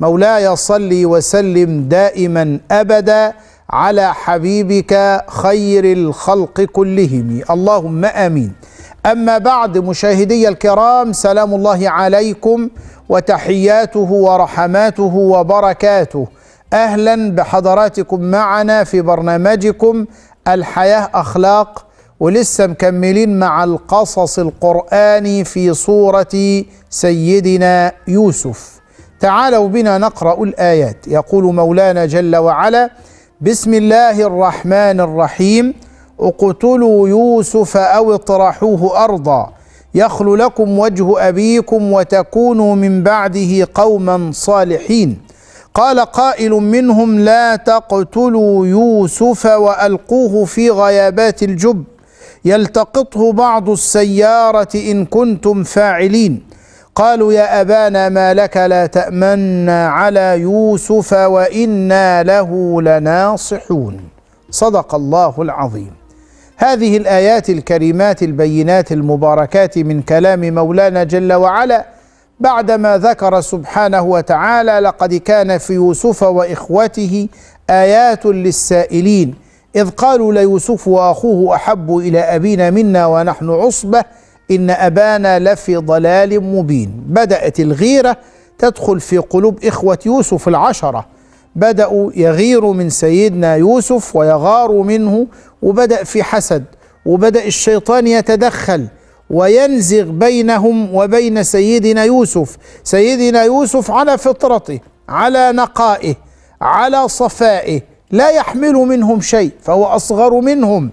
مولاي صلي وسلم دائما ابدا على حبيبك خير الخلق كلهم اللهم امين اما بعد مشاهدي الكرام سلام الله عليكم وتحياته ورحماته وبركاته اهلا بحضراتكم معنا في برنامجكم الحياه اخلاق ولسه مكملين مع القصص القراني في صوره سيدنا يوسف تعالوا بنا نقرا الايات يقول مولانا جل وعلا بسم الله الرحمن الرحيم اقتلوا يوسف او اطرحوه ارضا يخل لكم وجه ابيكم وتكونوا من بعده قوما صالحين قال قائل منهم لا تقتلوا يوسف والقوه في غيابات الجب يلتقطه بعض السياره ان كنتم فاعلين قالوا يا أبانا ما لك لا تأمنا على يوسف وإنا له لناصحون صدق الله العظيم هذه الآيات الكريمات البينات المباركات من كلام مولانا جل وعلا بعدما ذكر سبحانه وتعالى لقد كان في يوسف وإخوته آيات للسائلين إذ قالوا ليوسف وأخوه أحب إلى أبينا منا ونحن عصبة إن أبانا لفي ضلال مبين بدأت الغيرة تدخل في قلوب إخوة يوسف العشرة بدأوا يغيروا من سيدنا يوسف ويغاروا منه وبدأ في حسد وبدأ الشيطان يتدخل وينزغ بينهم وبين سيدنا يوسف سيدنا يوسف على فطرته على نقائه على صفائه لا يحمل منهم شيء فهو أصغر منهم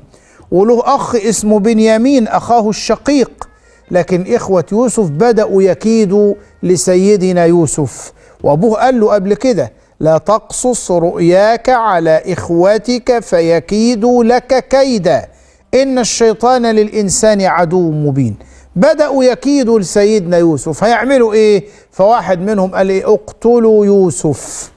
وله أخ اسمه بنيامين أخاه الشقيق لكن إخوة يوسف بدأوا يكيدوا لسيدنا يوسف وأبوه قال له قبل كده لا تقصص رؤياك على إخوتك فيكيدوا لك كيدا إن الشيطان للإنسان عدو مبين بدأوا يكيدوا لسيدنا يوسف هيعملوا إيه؟ فواحد منهم قال إيه اقتلوا يوسف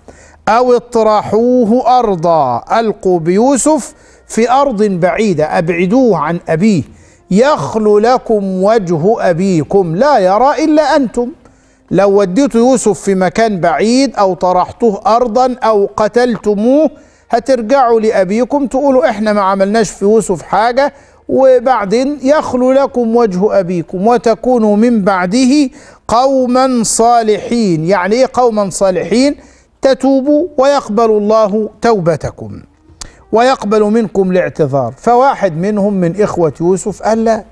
أو اطرحوه أرضا ألقوا بيوسف في أرض بعيدة أبعدوه عن أبيه يخل لكم وجه أبيكم لا يرى إلا أنتم لو وديتوا يوسف في مكان بعيد أو طرحته أرضا أو قتلتموه هترجعوا لأبيكم تقولوا إحنا ما عملناش في يوسف حاجة وبعدين يخلو لكم وجه أبيكم وتكونوا من بعده قوما صالحين يعني إيه قوما صالحين؟ تتوبوا ويقبل الله توبتكم ويقبل منكم الاعتذار فواحد منهم من إخوة يوسف قال لا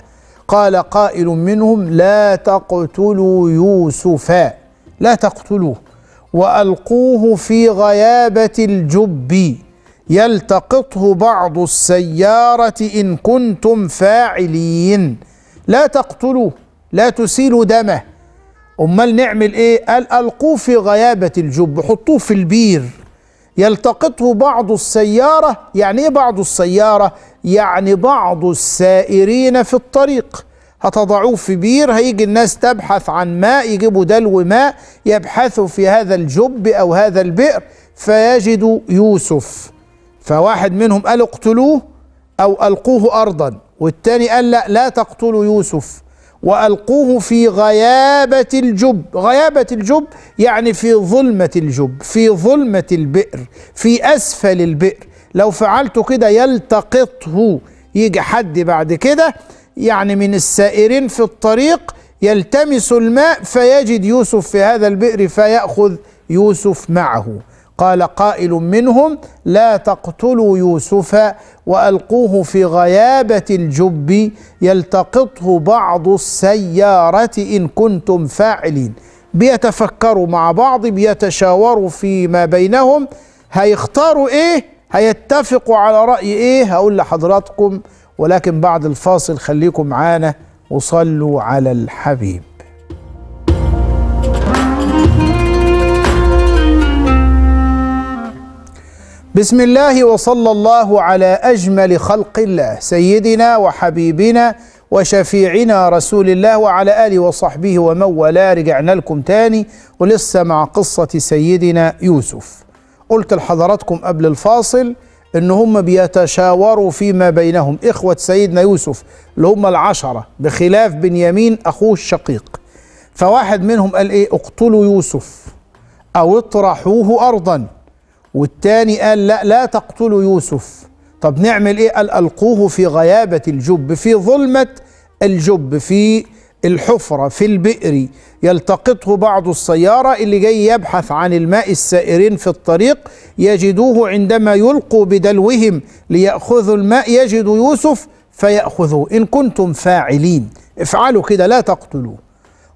قال قائل منهم لا تقتلوا يوسفا لا تقتلوه وألقوه في غيابة الجب يلتقطه بعض السيارة إن كنتم فاعلين لا تقتلوه لا تسيلوا دمه امال نعمل ايه قال القوه في غيابه الجب حطوه في البير يلتقطه بعض السياره يعني ايه بعض السياره يعني بعض السائرين في الطريق هتضعوه في بير هيجي الناس تبحث عن ماء يجيبوا دلو ماء يبحثوا في هذا الجب او هذا البئر فيجدوا يوسف فواحد منهم قال اقتلوه او القوه ارضا والتاني قال لا لا تقتلوا يوسف وألقوه في غيابة الجب غيابة الجب يعني في ظلمة الجب في ظلمة البئر في أسفل البئر لو فعلته كده يلتقطه يجي حد بعد كده يعني من السائرين في الطريق يلتمس الماء فيجد يوسف في هذا البئر فيأخذ يوسف معه قال قائل منهم لا تقتلوا يوسف والقوه في غيابه الجب يلتقطه بعض السياره ان كنتم فاعلين بيتفكروا مع بعض بيتشاوروا فيما بينهم هيختاروا ايه هيتفقوا على راي ايه هقول لحضراتكم ولكن بعد الفاصل خليكم معانا وصلوا على الحبيب بسم الله وصلى الله على اجمل خلق الله سيدنا وحبيبنا وشفيعنا رسول الله وعلى اله وصحبه ومن والاه رجعنا لكم تاني ولسه مع قصه سيدنا يوسف قلت لحضراتكم قبل الفاصل ان هم بيتشاوروا فيما بينهم اخوه سيدنا يوسف اللي هم العشره بخلاف بنيامين اخوه الشقيق فواحد منهم قال ايه اقتلوا يوسف او اطرحوه ارضا والتاني قال لا لا تقتلوا يوسف طب نعمل ايه قال القوه في غيابه الجب في ظلمه الجب في الحفره في البئر يلتقطه بعض السياره اللي جاي يبحث عن الماء السائرين في الطريق يجدوه عندما يلقوا بدلوهم لياخذوا الماء يجد يوسف فياخذوه ان كنتم فاعلين افعلوا كده لا تقتلوه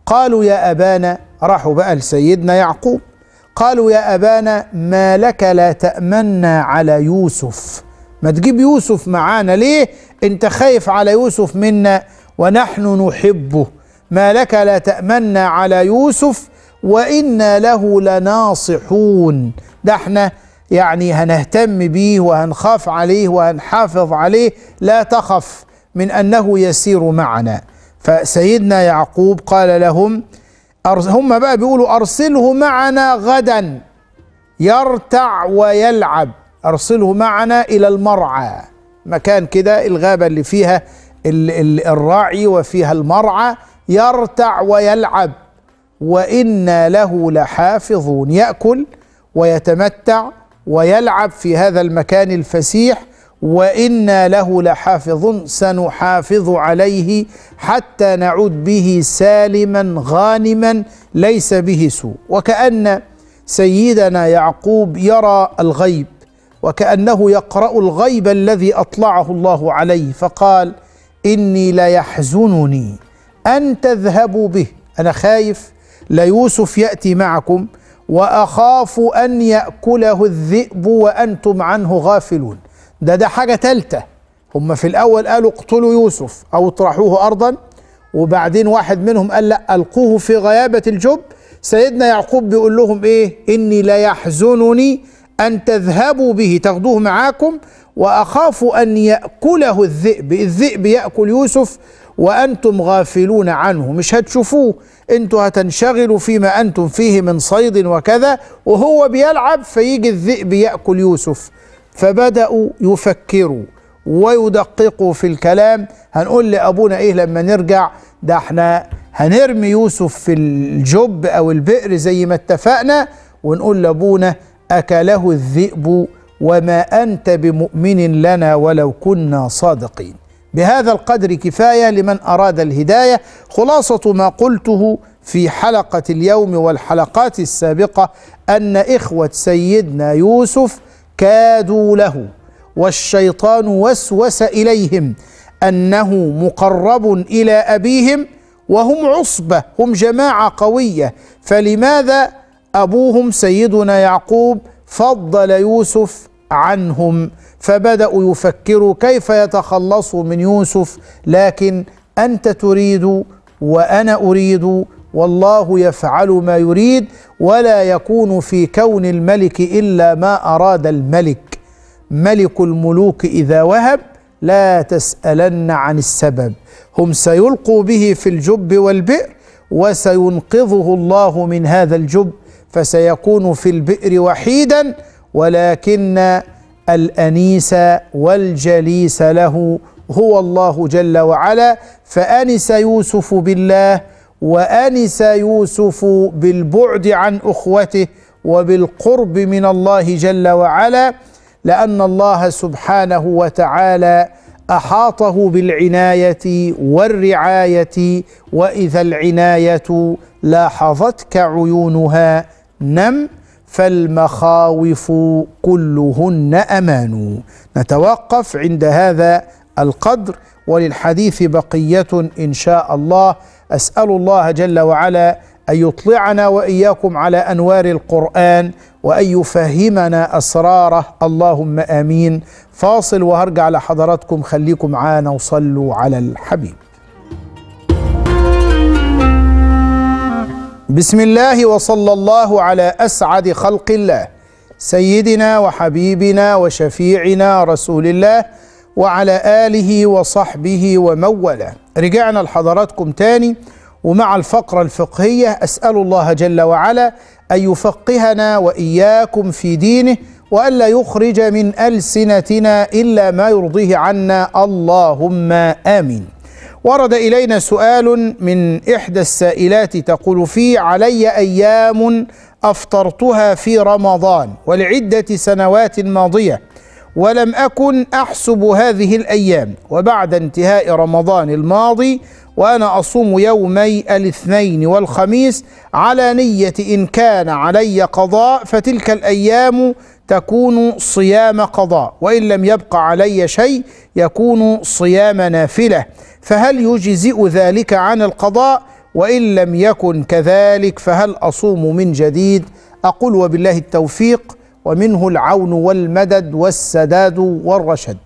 قالوا يا ابانا راحوا بقى لسيدنا يعقوب قالوا يا أبانا ما لك لا تأمنا على يوسف ما تجيب يوسف معانا ليه انت خايف على يوسف منا ونحن نحبه ما لك لا تأمنا على يوسف وإنا له لناصحون ده احنا يعني هنهتم بيه وهنخاف عليه وهنحافظ عليه لا تخف من أنه يسير معنا فسيدنا يعقوب قال لهم هم بقى بيقولوا أرسله معنا غدا يرتع ويلعب أرسله معنا إلى المرعى مكان كده الغابة اللي فيها الراعي وفيها المرعى يرتع ويلعب وإنا له لحافظون يأكل ويتمتع ويلعب في هذا المكان الفسيح وإنا له لحافظ سنحافظ عليه حتى نعود به سالما غانما ليس به سوء وكأن سيدنا يعقوب يرى الغيب وكأنه يقرأ الغيب الذي أطلعه الله عليه فقال إني ليحزنني أن تذهبوا به أنا خايف ليوسف يأتي معكم وأخاف أن يأكله الذئب وأنتم عنه غافلون ده ده حاجة تالتة هم في الأول قالوا اقتلوا يوسف أو اطرحوه أرضا وبعدين واحد منهم قال لا ألقوه في غيابة الجب سيدنا يعقوب بيقول لهم إيه إني لا يحزنني أن تذهبوا به تاخدوه معاكم وأخاف أن يأكله الذئب الذئب يأكل يوسف وأنتم غافلون عنه مش هتشوفوه أنتوا هتنشغلوا فيما أنتم فيه من صيد وكذا وهو بيلعب فيجي الذئب يأكل يوسف فبدأوا يفكروا ويدققوا في الكلام هنقول لأبونا إيه لما نرجع ده احنا هنرمي يوسف في الجب أو البئر زي ما اتفقنا ونقول لأبونا أكله الذئب وما أنت بمؤمن لنا ولو كنا صادقين بهذا القدر كفاية لمن أراد الهداية خلاصة ما قلته في حلقة اليوم والحلقات السابقة أن إخوة سيدنا يوسف كادوا له والشيطان وسوس اليهم انه مقرب الى ابيهم وهم عصبه هم جماعه قويه فلماذا ابوهم سيدنا يعقوب فضل يوسف عنهم فبداوا يفكروا كيف يتخلصوا من يوسف لكن انت تريد وانا اريد والله يفعل ما يريد ولا يكون في كون الملك الا ما اراد الملك ملك الملوك اذا وهب لا تسالن عن السبب هم سيلقوا به في الجب والبئر وسينقذه الله من هذا الجب فسيكون في البئر وحيدا ولكن الانيس والجليس له هو الله جل وعلا فانس يوسف بالله وانس يوسف بالبعد عن اخوته وبالقرب من الله جل وعلا لان الله سبحانه وتعالى احاطه بالعنايه والرعايه واذا العنايه لاحظتك عيونها نم فالمخاوف كلهن امان نتوقف عند هذا القدر وللحديث بقيه ان شاء الله اسال الله جل وعلا ان يطلعنا واياكم على انوار القران وان يفهمنا اسراره اللهم امين فاصل وهرجع لحضراتكم خليكم معانا وصلوا على الحبيب بسم الله وصلى الله على اسعد خلق الله سيدنا وحبيبنا وشفيعنا رسول الله وعلى آله وصحبه ومولاه رجعنا لحضراتكم تاني ومع الفقرة الفقهية أسأل الله جل وعلا أن يفقهنا وإياكم في دينه وألا يخرج من ألسنتنا إلا ما يرضيه عنا اللهم آمين ورد إلينا سؤال من إحدى السائلات تقول فيه علي أيام أفطرتها في رمضان ولعدة سنوات ماضية ولم أكن أحسب هذه الأيام وبعد انتهاء رمضان الماضي وأنا أصوم يومي الاثنين والخميس على نية إن كان علي قضاء فتلك الأيام تكون صيام قضاء وإن لم يبق علي شيء يكون صيام نافلة فهل يجزئ ذلك عن القضاء وإن لم يكن كذلك فهل أصوم من جديد أقول وبالله التوفيق ومنه العون والمدد والسداد والرشد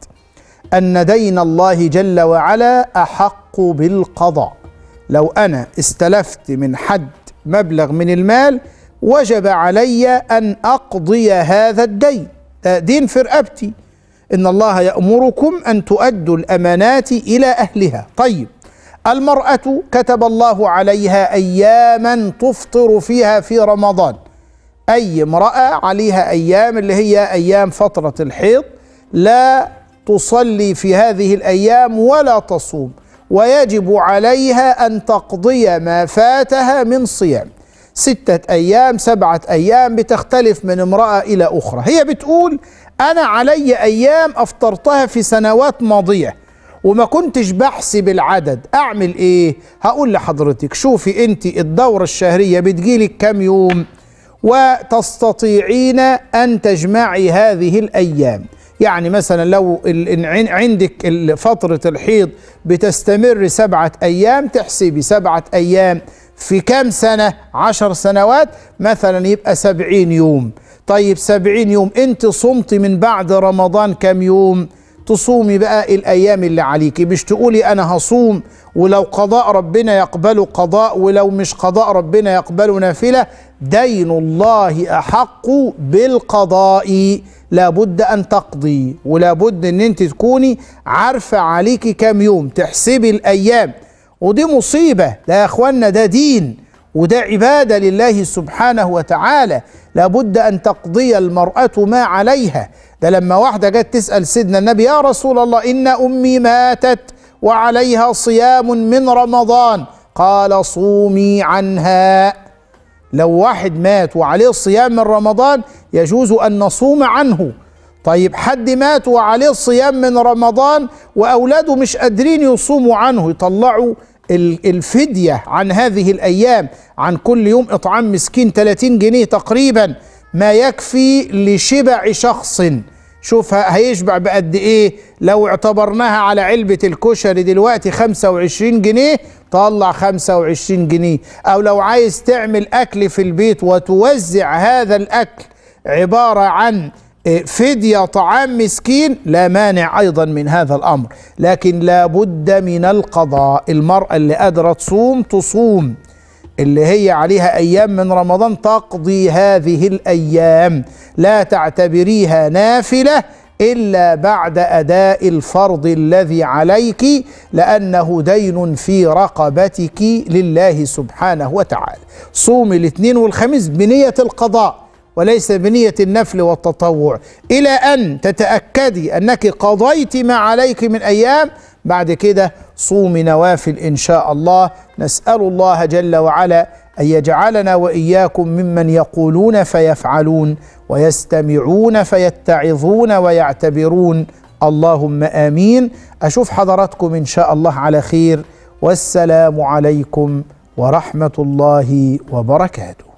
أن دين الله جل وعلا أحق بالقضاء لو أنا استلفت من حد مبلغ من المال وجب علي أن أقضي هذا الدين آه، دين في رقبتي إن الله يأمركم أن تؤدوا الأمانات إلى أهلها طيب المرأة كتب الله عليها أياما تفطر فيها في رمضان أي امرأة عليها أيام اللي هي أيام فترة الحيض لا تصلي في هذه الأيام ولا تصوم ويجب عليها أن تقضي ما فاتها من صيام ستة أيام سبعة أيام بتختلف من امرأة إلى أخرى هي بتقول أنا علي أيام أفطرتها في سنوات ماضية وما كنتش بحسب العدد أعمل إيه؟ هقول لحضرتك شوفي أنت الدورة الشهرية بتجيلك كام يوم؟ وتستطيعين أن تجمعي هذه الأيام يعني مثلا لو عندك فترة الحيض بتستمر سبعة أيام تحسبي سبعة أيام في كام سنة عشر سنوات مثلا يبقى سبعين يوم طيب سبعين يوم انت صمتي من بعد رمضان كام يوم؟ تصومي بقى الايام اللي عليكي مش تقولي انا هصوم ولو قضاء ربنا يقبله قضاء ولو مش قضاء ربنا يقبله نافله دين الله احق بالقضاء لابد ان تقضي ولابد ان انت تكوني عارفه عليكي كام يوم تحسبي الايام ودي مصيبه لا يا اخوانا ده دين وده عباده لله سبحانه وتعالى لابد ان تقضي المراه ما عليها ده لما واحدة جت تسأل سيدنا النبي يا رسول الله إن أمي ماتت وعليها صيام من رمضان قال صومي عنها لو واحد مات وعليه صيام من رمضان يجوز أن نصوم عنه طيب حد مات وعليه صيام من رمضان وأولاده مش قادرين يصوموا عنه يطلعوا الفدية عن هذه الأيام عن كل يوم إطعام مسكين 30 جنيه تقريباً ما يكفي لشبع شخص شوف هيشبع بقد ايه لو اعتبرناها على علبة الكشري دلوقتي 25 جنيه طلع 25 جنيه او لو عايز تعمل اكل في البيت وتوزع هذا الاكل عبارة عن آه، فدية طعام مسكين لا مانع أيضا من هذا الأمر لكن لا بد من القضاء المرأة اللي قادرة تصوم تصوم اللي هي عليها ايام من رمضان تقضي هذه الايام لا تعتبريها نافله الا بعد اداء الفرض الذي عليك لانه دين في رقبتك لله سبحانه وتعالى صومي الاثنين والخميس بنيه القضاء وليس بنيه النفل والتطوع الى ان تتاكدي انك قضيت ما عليك من ايام بعد كده صوم نوافل ان شاء الله نسال الله جل وعلا ان يجعلنا واياكم ممن يقولون فيفعلون ويستمعون فيتعظون ويعتبرون اللهم امين اشوف حضراتكم ان شاء الله على خير والسلام عليكم ورحمه الله وبركاته